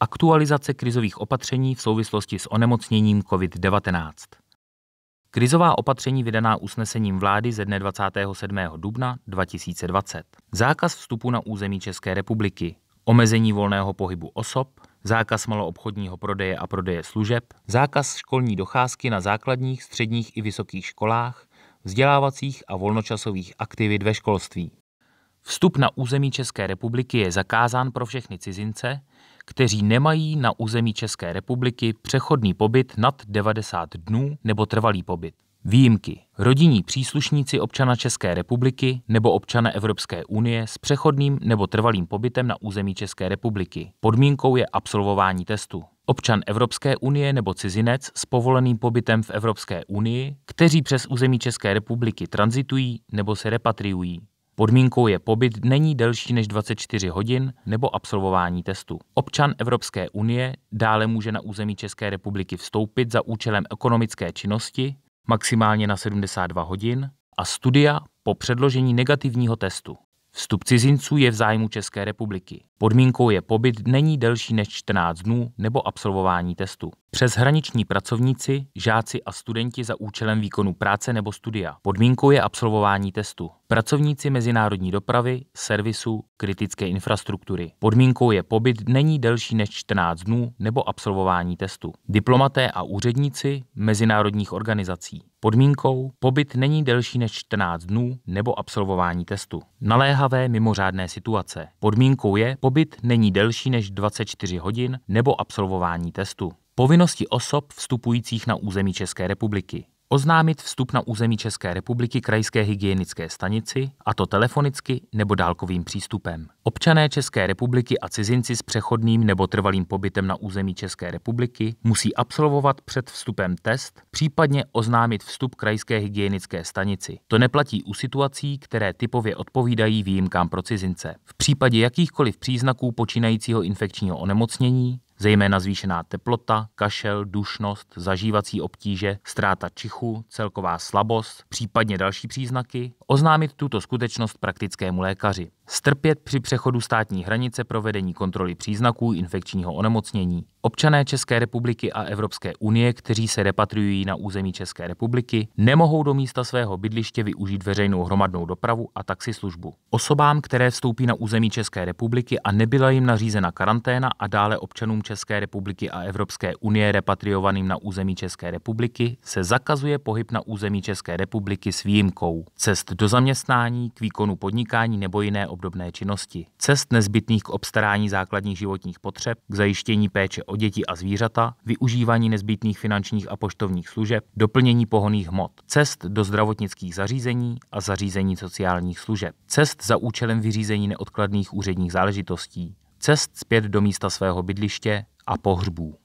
Aktualizace krizových opatření v souvislosti s onemocněním COVID-19. Krizová opatření vydaná usnesením vlády ze dne 27. dubna 2020. Zákaz vstupu na území České republiky, omezení volného pohybu osob, zákaz maloobchodního prodeje a prodeje služeb, zákaz školní docházky na základních, středních i vysokých školách, vzdělávacích a volnočasových aktivit ve školství. Vstup na území České republiky je zakázán pro všechny cizince, kteří nemají na území České republiky přechodný pobyt nad 90 dnů nebo trvalý pobyt. Výjimky. Rodinní příslušníci občana České republiky nebo občana Evropské unie s přechodným nebo trvalým pobytem na území České republiky. Podmínkou je absolvování testu. Občan Evropské unie nebo cizinec s povoleným pobytem v Evropské unii, kteří přes území České republiky tranzitují nebo se repatriují. Podmínkou je pobyt není delší než 24 hodin nebo absolvování testu. Občan Evropské unie dále může na území České republiky vstoupit za účelem ekonomické činnosti maximálně na 72 hodin a studia po předložení negativního testu. Vstup cizinců je v zájmu České republiky. Podmínkou je pobyt není delší než 14 dnů nebo absolvování testu. hraniční pracovníci, žáci a studenti za účelem výkonu práce nebo studia. Podmínkou je absolvování testu. Pracovníci mezinárodní dopravy, servisu, kritické infrastruktury. Podmínkou je pobyt není delší než 14 dnů nebo absolvování testu. Diplomaté a úředníci mezinárodních organizací. Podmínkou pobyt není delší než 14 dnů nebo absolvování testu. Naléhavé mimořádné situace. Podmínkou je pobyt pobyt není delší než 24 hodin nebo absolvování testu. Povinnosti osob vstupujících na území České republiky oznámit vstup na území České republiky krajské hygienické stanici, a to telefonicky nebo dálkovým přístupem. Občané České republiky a cizinci s přechodným nebo trvalým pobytem na území České republiky musí absolvovat před vstupem test, případně oznámit vstup krajské hygienické stanici. To neplatí u situací, které typově odpovídají výjimkám pro cizince. V případě jakýchkoliv příznaků počínajícího infekčního onemocnění zejména zvýšená teplota, kašel, dušnost, zažívací obtíže, ztráta čichu, celková slabost, případně další příznaky, oznámit tuto skutečnost praktickému lékaři strpět při přechodu státní hranice provedení kontroly příznaků infekčního onemocnění. Občané České republiky a Evropské unie, kteří se repatriují na území České republiky, nemohou do místa svého bydliště využít veřejnou hromadnou dopravu a taxislužbu. Osobám, které vstoupí na území České republiky a nebyla jim nařízena karanténa a dále občanům České republiky a Evropské unie repatriovaným na území České republiky, se zakazuje pohyb na území České republiky s výjimkou cest do zaměstnání, k výkonu podnikání nebo jiné obdobné činnosti, cest nezbytných k obstarání základních životních potřeb, k zajištění péče o děti a zvířata, využívání nezbytných finančních a poštovních služeb, doplnění pohoných hmot, cest do zdravotnických zařízení a zařízení sociálních služeb, cest za účelem vyřízení neodkladných úředních záležitostí, cest zpět do místa svého bydliště a pohřbů.